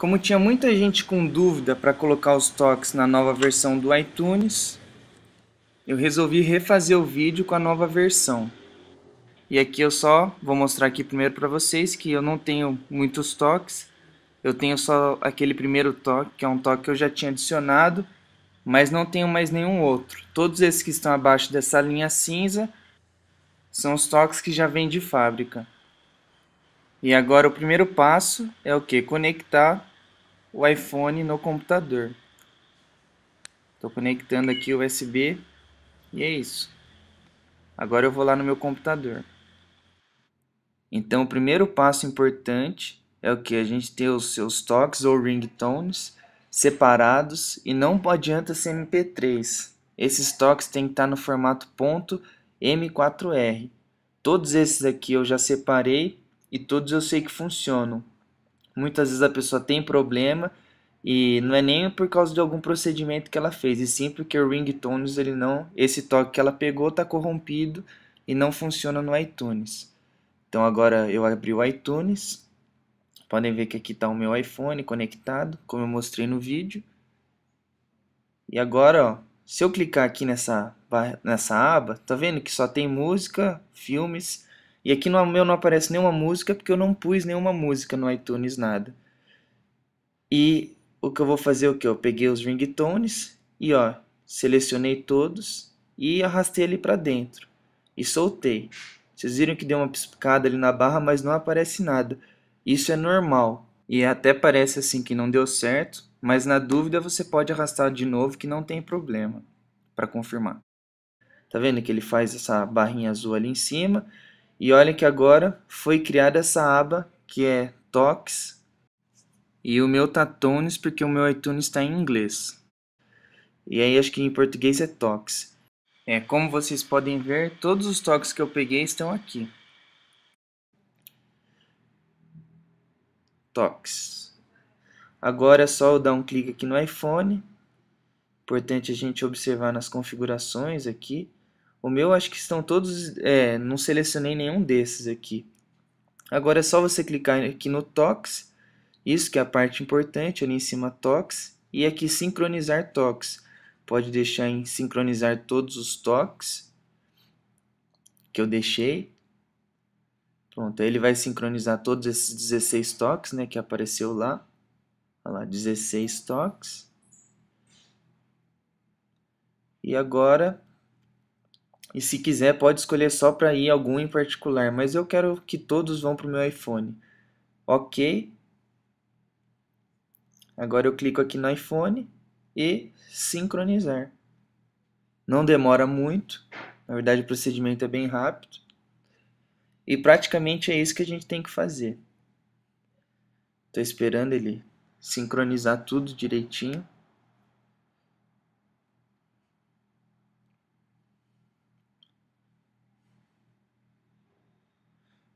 Como tinha muita gente com dúvida para colocar os toques na nova versão do iTunes, eu resolvi refazer o vídeo com a nova versão. E aqui eu só vou mostrar aqui primeiro para vocês que eu não tenho muitos toques. Eu tenho só aquele primeiro toque, que é um toque que eu já tinha adicionado, mas não tenho mais nenhum outro. Todos esses que estão abaixo dessa linha cinza são os toques que já vêm de fábrica. E agora o primeiro passo é o que? Conectar o iPhone no computador. Estou conectando aqui o USB e é isso. Agora eu vou lá no meu computador. Então o primeiro passo importante é o que a gente tem os seus toques ou ringtones separados e não adianta ser MP3. Esses toques têm que estar no formato .m4r. Todos esses aqui eu já separei e todos eu sei que funcionam. Muitas vezes a pessoa tem problema e não é nem por causa de algum procedimento que ela fez, e sim porque o ringtones ele não, esse toque que ela pegou está corrompido e não funciona no iTunes. Então agora eu abri o iTunes. Podem ver que aqui está o meu iPhone conectado, como eu mostrei no vídeo. E agora, ó, se eu clicar aqui nessa, nessa aba, tá vendo que só tem música, filmes e aqui no meu não aparece nenhuma música porque eu não pus nenhuma música no iTunes, nada. E o que eu vou fazer é o que? Eu peguei os ringtones e ó, selecionei todos e arrastei ele para dentro. E soltei. Vocês viram que deu uma piscada ali na barra, mas não aparece nada. Isso é normal. E até parece assim que não deu certo, mas na dúvida você pode arrastar de novo que não tem problema para confirmar. Tá vendo que ele faz essa barrinha azul ali em cima e olha que agora foi criada essa aba que é Tox. E o meu tá Tones porque o meu iTunes é está em inglês. E aí acho que em português é Tox. É, como vocês podem ver, todos os toques que eu peguei estão aqui. Tox. Agora é só eu dar um clique aqui no iPhone. Importante a gente observar nas configurações aqui o meu acho que estão todos, é, não selecionei nenhum desses aqui. Agora é só você clicar aqui no tox, isso que é a parte importante, ali em cima tox, e aqui sincronizar tox. Pode deixar em sincronizar todos os Tox que eu deixei. Pronto, aí ele vai sincronizar todos esses 16 Tox né, que apareceu lá. Olha lá, 16 Tox E agora e se quiser, pode escolher só para ir algum em particular, mas eu quero que todos vão para o meu iPhone. OK. Agora eu clico aqui no iPhone e sincronizar. Não demora muito, na verdade o procedimento é bem rápido. E praticamente é isso que a gente tem que fazer. Estou esperando ele sincronizar tudo direitinho.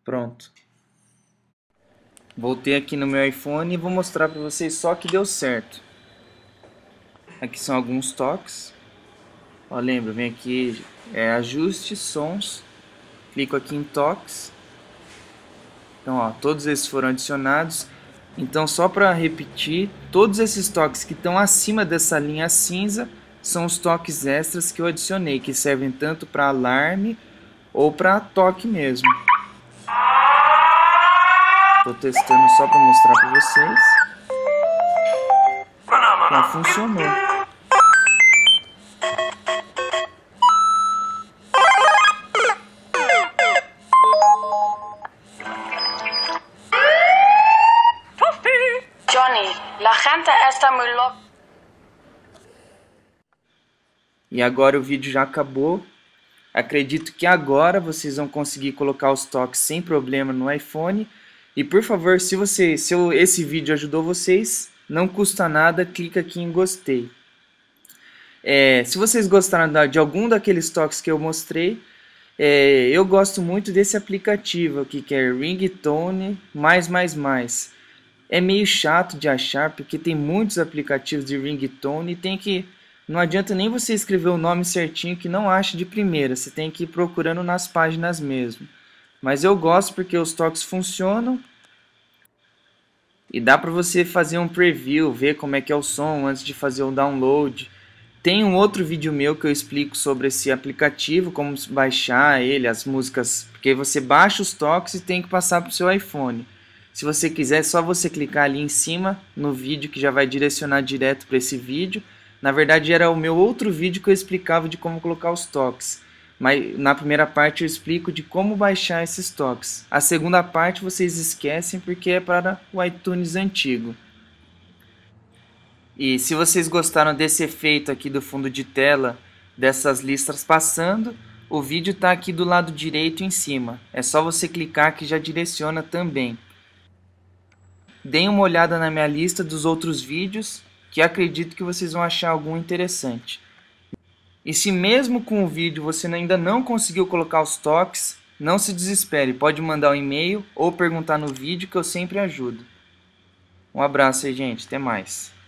Pronto. Voltei aqui no meu iPhone e vou mostrar para vocês só que deu certo. Aqui são alguns toques. Ó, lembra, vem aqui, é ajuste, sons. Clico aqui em toques. Então, ó, todos esses foram adicionados. Então, só para repetir, todos esses toques que estão acima dessa linha cinza são os toques extras que eu adicionei, que servem tanto para alarme ou para toque mesmo. Tô testando só pra mostrar pra vocês. Não tá funcionou. Johnny, está E agora o vídeo já acabou. Acredito que agora vocês vão conseguir colocar os toques sem problema no iPhone. E por favor, se você, se eu, esse vídeo ajudou vocês, não custa nada, clica aqui em gostei. É, se vocês gostaram de algum daqueles toques que eu mostrei, é, eu gosto muito desse aplicativo aqui, que é Ringtone mais mais mais. É meio chato de achar porque tem muitos aplicativos de ringtone e tem que não adianta nem você escrever o nome certinho que não acha de primeira, você tem que ir procurando nas páginas mesmo. Mas eu gosto porque os toques funcionam. E dá para você fazer um preview, ver como é que é o som antes de fazer o download. Tem um outro vídeo meu que eu explico sobre esse aplicativo, como baixar ele, as músicas, porque você baixa os toques e tem que passar para o seu iPhone. Se você quiser, é só você clicar ali em cima no vídeo que já vai direcionar direto para esse vídeo. Na verdade, era o meu outro vídeo que eu explicava de como colocar os toques. Mas na primeira parte eu explico de como baixar esses toques. A segunda parte vocês esquecem porque é para o iTunes antigo. E se vocês gostaram desse efeito aqui do fundo de tela, dessas listras passando, o vídeo está aqui do lado direito em cima. É só você clicar que já direciona também. Deem uma olhada na minha lista dos outros vídeos, que acredito que vocês vão achar algum interessante. E se mesmo com o vídeo você ainda não conseguiu colocar os toques, não se desespere, pode mandar um e-mail ou perguntar no vídeo que eu sempre ajudo. Um abraço aí, gente, até mais.